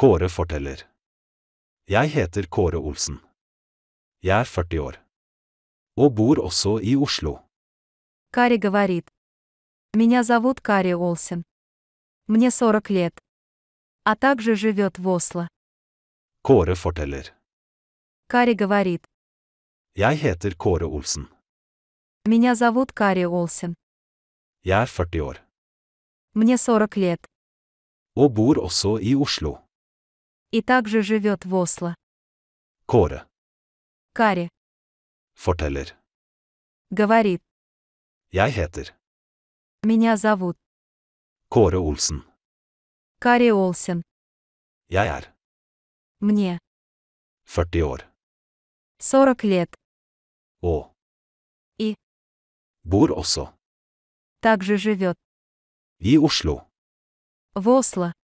Kåre forteller. Jeg heter Kåre Olsen. Jeg er 40 år. Og bor også i Oslo. Кари говорит. Меня зовут Кари Олсен. Мне 40 лет. А также живет в Осло. Kåre forteller. Кари говорит. Jeg heter Kåre Olsen. Меня зовут Кари Олсен. Jeg er 40 år. Мне 40 лет. Og bor også i Oslo. и также живет в Осло. Kåre. Кари. Forteller. Говорит. Jeg heter Меня зовут Kåre Olsen. Кари Олсен. Jeg er Мне 40 år 40 лет. og I. bor også также живет i Oslo. в Осло.